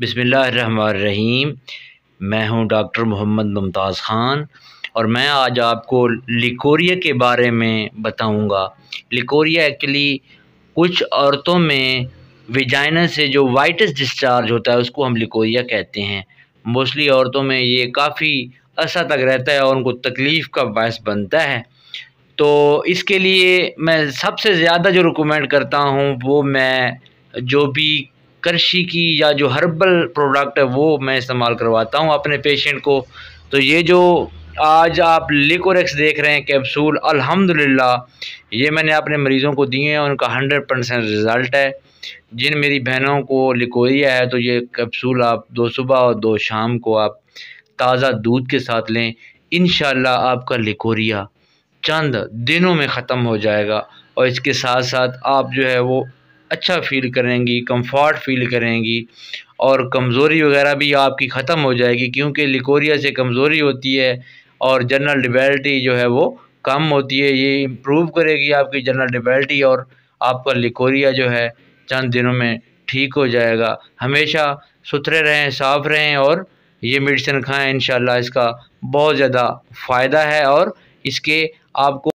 बिसमीम मैं हूं डॉक्टर मोहम्मद मुमताज़ ख़ान और मैं आज आपको लिकोरिया के बारे में बताऊंगा। लिकोरिया एक्चुअली कुछ औरतों में विजाइना से जो वाइटस डिस्चार्ज होता है उसको हम लिकोरिया कहते हैं मोस्टली औरतों में ये काफ़ी असर तक रहता है और उनको तकलीफ़ का बायस बनता है तो इसके लिए मैं सबसे ज़्यादा जो रिकमेंड करता हूँ वो मैं जो भी करशी की या जो हर्बल प्रोडक्ट है वो मैं इस्तेमाल करवाता हूँ अपने पेशेंट को तो ये जो आज आप लिकोरेक्स देख रहे हैं कैप्सूल अल्हम्दुलिल्लाह ये मैंने अपने मरीज़ों को दिए हैं उनका हंड्रेड परसेंट रिज़ल्ट है जिन मेरी बहनों को लिकोरिया है तो ये कैप्सूल आप दो सुबह और दो शाम को आप ताज़ा दूध के साथ लें इन आपका लिकोरिया चंद दिनों में ख़त्म हो जाएगा और इसके साथ साथ आप जो है वो अच्छा फ़ील करेंगी कंफर्ट फ़ील करेंगी और कमज़ोरी वगैरह भी आपकी ख़त्म हो जाएगी क्योंकि लिकोरिया से कमज़ोरी होती है और जनरल डिबेलिटी जो है वो कम होती है ये इम्प्रूव करेगी आपकी जनरल डिबेलिटी और आपका लिकोरिया जो है चंद दिनों में ठीक हो जाएगा हमेशा सुथरे रहें साफ रहें और ये मेडिसिन खाएं इन इसका बहुत ज़्यादा फ़ायदा है और इसके आपको